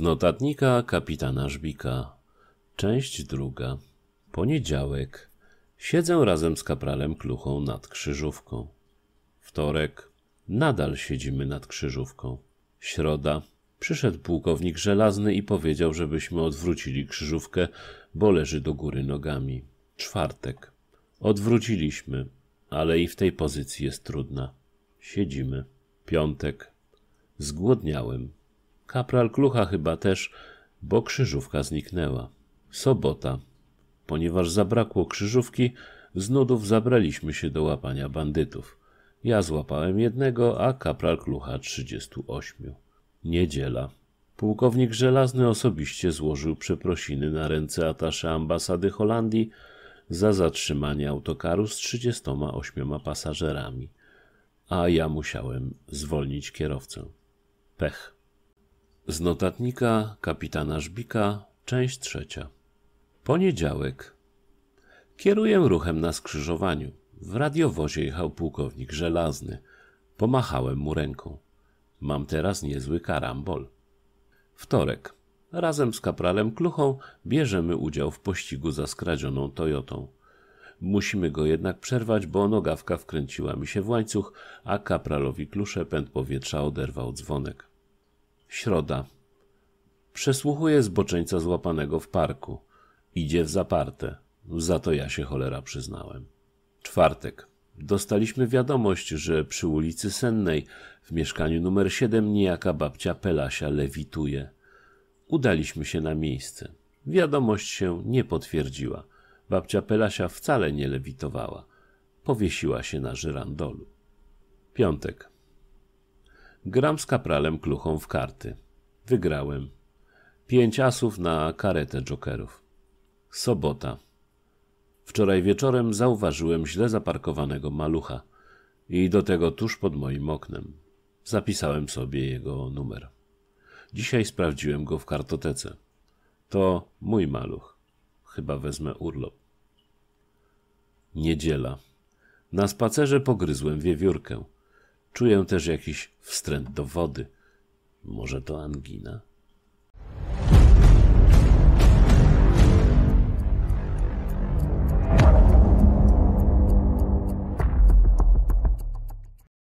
Z notatnika kapitana Żbika. Część druga. Poniedziałek. Siedzę razem z kapralem Kluchą nad krzyżówką. Wtorek. Nadal siedzimy nad krzyżówką. Środa. Przyszedł pułkownik żelazny i powiedział, żebyśmy odwrócili krzyżówkę, bo leży do góry nogami. Czwartek. Odwróciliśmy, ale i w tej pozycji jest trudna. Siedzimy. Piątek. Zgłodniałem. Kapral Klucha chyba też, bo krzyżówka zniknęła. Sobota. Ponieważ zabrakło krzyżówki, z nudów zabraliśmy się do łapania bandytów. Ja złapałem jednego, a kapral Klucha 38. Niedziela. Pułkownik Żelazny osobiście złożył przeprosiny na ręce atasze ambasady Holandii za zatrzymanie autokaru z 38 pasażerami, a ja musiałem zwolnić kierowcę. Pech. Z notatnika kapitana Żbika, część trzecia. Poniedziałek. Kieruję ruchem na skrzyżowaniu. W radiowozie jechał pułkownik żelazny. Pomachałem mu ręką. Mam teraz niezły karambol. Wtorek. Razem z kapralem Kluchą bierzemy udział w pościgu za skradzioną Toyotą. Musimy go jednak przerwać, bo nogawka wkręciła mi się w łańcuch, a kapralowi Klusze pęd powietrza oderwał dzwonek. Środa. Przesłuchuje zboczeńca złapanego w parku. Idzie w zaparte. Za to ja się cholera przyznałem. Czwartek. Dostaliśmy wiadomość, że przy ulicy Sennej, w mieszkaniu numer 7, niejaka babcia Pelasia lewituje. Udaliśmy się na miejsce. Wiadomość się nie potwierdziła. Babcia Pelasia wcale nie lewitowała. Powiesiła się na żyrandolu. Piątek. Gram z kapralem kluchą w karty. Wygrałem. Pięć asów na karetę jokerów. Sobota. Wczoraj wieczorem zauważyłem źle zaparkowanego malucha i do tego tuż pod moim oknem. Zapisałem sobie jego numer. Dzisiaj sprawdziłem go w kartotece. To mój maluch. Chyba wezmę urlop. Niedziela. Na spacerze pogryzłem wiewiórkę. Czuję też jakiś wstręt do wody. Może to angina?